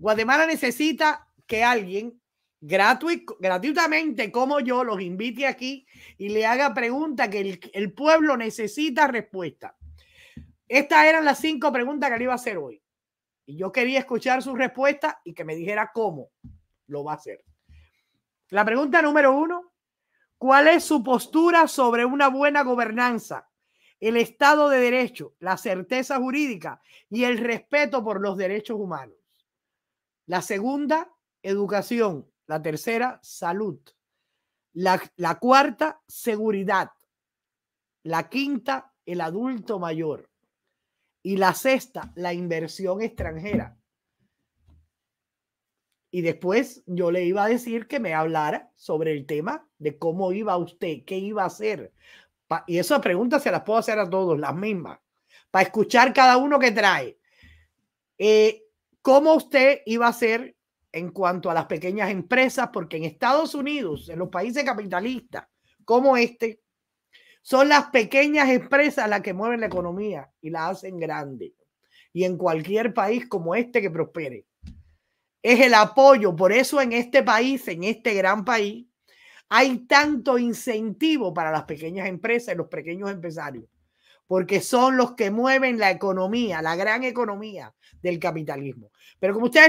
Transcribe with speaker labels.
Speaker 1: Guatemala necesita que alguien gratuito, gratuitamente como yo los invite aquí y le haga preguntas que el, el pueblo necesita respuesta. Estas eran las cinco preguntas que le iba a hacer hoy. Y yo quería escuchar su respuesta y que me dijera cómo lo va a hacer. La pregunta número uno, ¿cuál es su postura sobre una buena gobernanza, el Estado de Derecho, la certeza jurídica y el respeto por los derechos humanos? La segunda, educación. La tercera, salud. La, cuarta, seguridad. La quinta, el adulto mayor. Y la sexta, la inversión extranjera. Y después yo le iba a decir que me hablara sobre el tema de cómo iba usted, qué iba a hacer. y esas preguntas se las puedo hacer a todos, las mismas, para escuchar cada uno que trae. Eh, cómo usted iba a hacer en cuanto a las pequeñas empresas, porque en Estados Unidos, en los países capitalistas como este, son las pequeñas empresas las que mueven la economía y la hacen grande. Y en cualquier país como este que prospere, es el apoyo. Por eso en este país, en este gran país, hay tanto incentivo para las pequeñas empresas y los pequeños empresarios porque son los que mueven la economía, la gran economía del capitalismo. Pero como ustedes